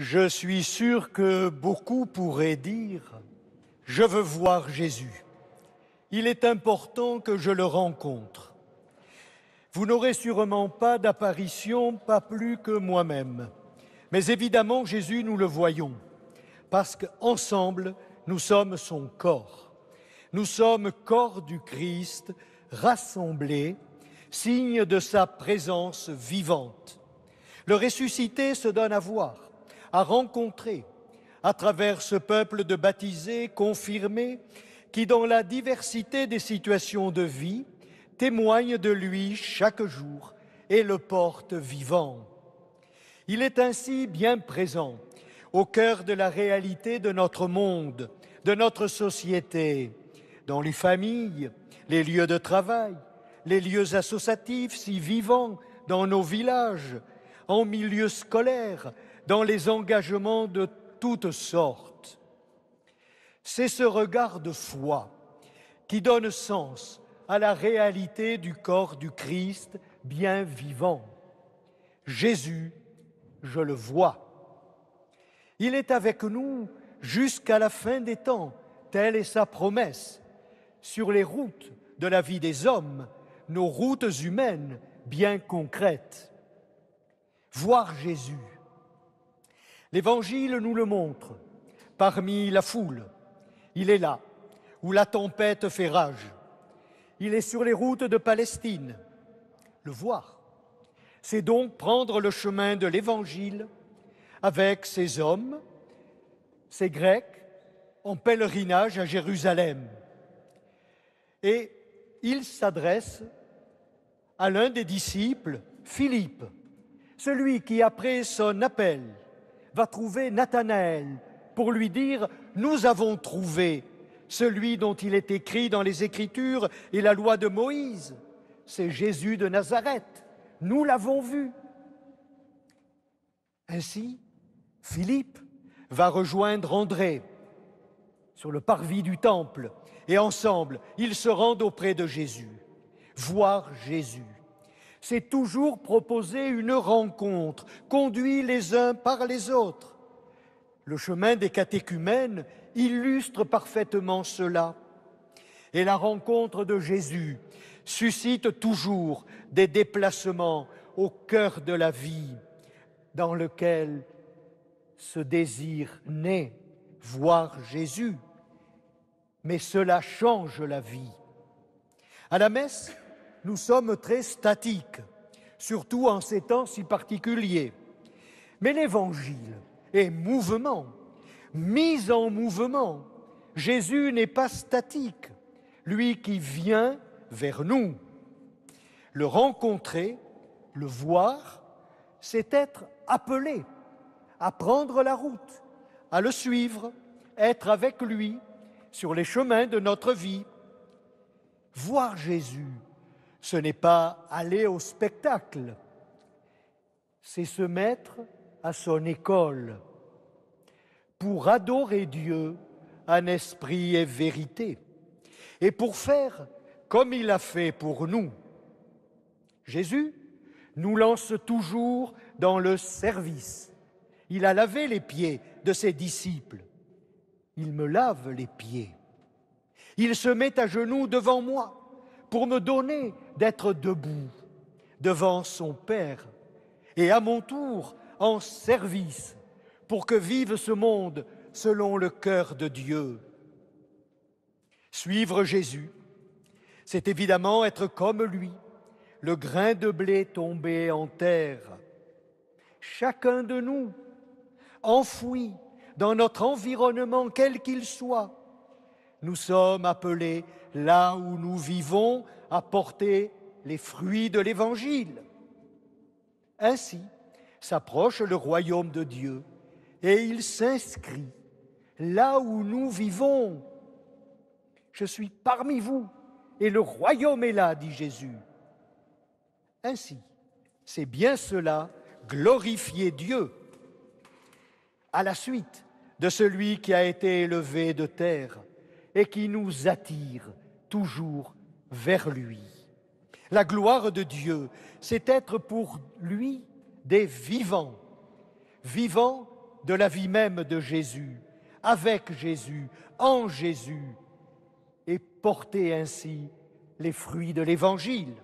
Je suis sûr que beaucoup pourraient dire ⁇ Je veux voir Jésus ⁇ Il est important que je le rencontre. Vous n'aurez sûrement pas d'apparition, pas plus que moi-même. Mais évidemment, Jésus, nous le voyons, parce qu'ensemble, nous sommes son corps. Nous sommes corps du Christ, rassemblés, signe de sa présence vivante. Le ressuscité se donne à voir a rencontré à travers ce peuple de baptisés confirmés qui, dans la diversité des situations de vie, témoigne de lui chaque jour et le porte vivant. Il est ainsi bien présent au cœur de la réalité de notre monde, de notre société, dans les familles, les lieux de travail, les lieux associatifs si vivants, dans nos villages, en milieu scolaire, dans les engagements de toutes sortes. C'est ce regard de foi qui donne sens à la réalité du corps du Christ bien vivant. Jésus, je le vois. Il est avec nous jusqu'à la fin des temps, telle est sa promesse. Sur les routes de la vie des hommes, nos routes humaines bien concrètes. Voir Jésus, L'Évangile nous le montre. Parmi la foule, il est là, où la tempête fait rage. Il est sur les routes de Palestine. Le voir, c'est donc prendre le chemin de l'Évangile avec ces hommes, ces Grecs, en pèlerinage à Jérusalem. Et il s'adresse à l'un des disciples, Philippe, celui qui, après son appel, va trouver Nathanaël pour lui dire Nous avons trouvé celui dont il est écrit dans les Écritures et la loi de Moïse. C'est Jésus de Nazareth. Nous l'avons vu. Ainsi, Philippe va rejoindre André sur le parvis du temple et ensemble, ils se rendent auprès de Jésus, voir Jésus c'est toujours proposer une rencontre, conduit les uns par les autres. Le chemin des catéchumènes illustre parfaitement cela. Et la rencontre de Jésus suscite toujours des déplacements au cœur de la vie dans lequel ce désir naît, voir Jésus. Mais cela change la vie. À la messe, nous sommes très statiques, surtout en ces temps si particuliers. Mais l'Évangile est mouvement, mise en mouvement. Jésus n'est pas statique, lui qui vient vers nous. Le rencontrer, le voir, c'est être appelé à prendre la route, à le suivre, être avec lui sur les chemins de notre vie. Voir Jésus, ce n'est pas aller au spectacle, c'est se mettre à son école pour adorer Dieu en esprit et vérité, et pour faire comme il a fait pour nous. Jésus nous lance toujours dans le service. Il a lavé les pieds de ses disciples. Il me lave les pieds. Il se met à genoux devant moi pour me donner d'être debout devant son Père et à mon tour en service pour que vive ce monde selon le cœur de Dieu. Suivre Jésus, c'est évidemment être comme lui, le grain de blé tombé en terre. Chacun de nous, enfoui dans notre environnement, quel qu'il soit, nous sommes appelés là où nous vivons, apporter les fruits de l'Évangile. Ainsi s'approche le royaume de Dieu et il s'inscrit là où nous vivons. Je suis parmi vous et le royaume est là, dit Jésus. Ainsi, c'est bien cela, glorifier Dieu. À la suite de celui qui a été élevé de terre et qui nous attire toujours vers lui. La gloire de Dieu, c'est être pour lui des vivants, vivants de la vie même de Jésus, avec Jésus, en Jésus, et porter ainsi les fruits de l'Évangile.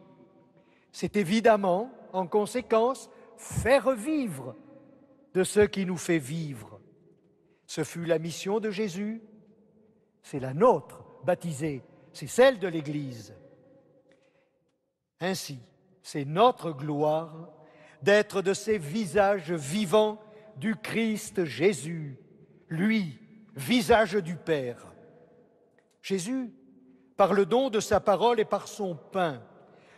C'est évidemment, en conséquence, faire vivre de ce qui nous fait vivre. Ce fut la mission de Jésus, c'est la nôtre, baptisée c'est celle de l'Église. Ainsi, c'est notre gloire d'être de ces visages vivants du Christ Jésus, lui, visage du Père. Jésus, par le don de sa parole et par son pain,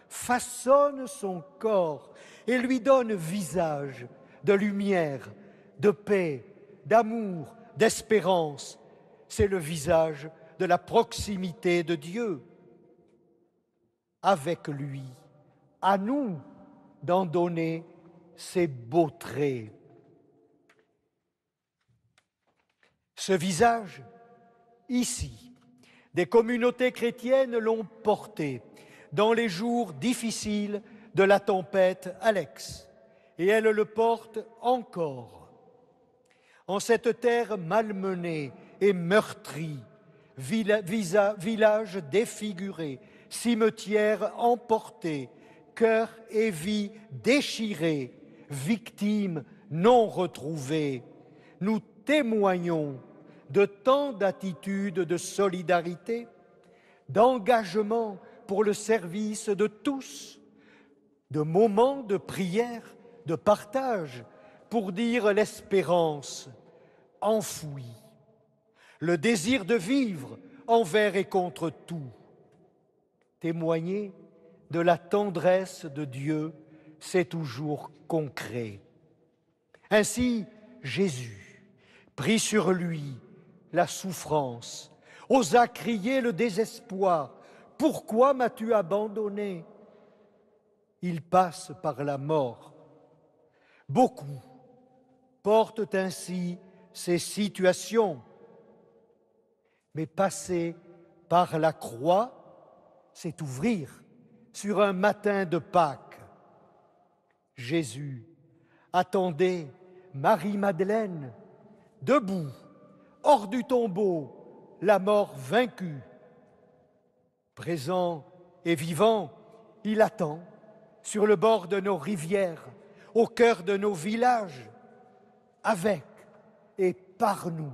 façonne son corps et lui donne visage de lumière, de paix, d'amour, d'espérance. C'est le visage de la proximité de Dieu. Avec lui, à nous d'en donner ses beaux traits. Ce visage, ici, des communautés chrétiennes l'ont porté dans les jours difficiles de la tempête Alex, et elle le porte encore. En cette terre malmenée et meurtrie, village défiguré, cimetière emporté, cœur et vie déchirés, victimes non retrouvées. Nous témoignons de tant d'attitudes de solidarité, d'engagement pour le service de tous, de moments de prière, de partage, pour dire l'espérance enfouie le désir de vivre envers et contre tout. Témoigner de la tendresse de Dieu, c'est toujours concret. Ainsi, Jésus prit sur lui la souffrance, osa crier le désespoir, Pourquoi m'as-tu abandonné Il passe par la mort. Beaucoup portent ainsi ces situations mais passer par la croix, c'est ouvrir sur un matin de Pâques. Jésus attendait Marie-Madeleine debout, hors du tombeau, la mort vaincue. Présent et vivant, il attend sur le bord de nos rivières, au cœur de nos villages, avec et par nous.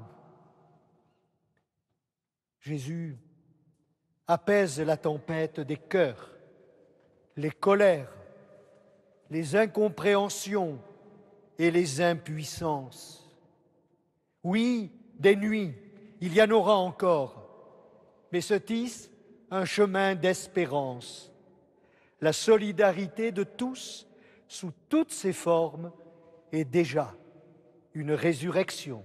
Jésus apaise la tempête des cœurs, les colères, les incompréhensions et les impuissances. Oui, des nuits, il y en aura encore, mais se tisse un chemin d'espérance. La solidarité de tous, sous toutes ses formes, est déjà une résurrection.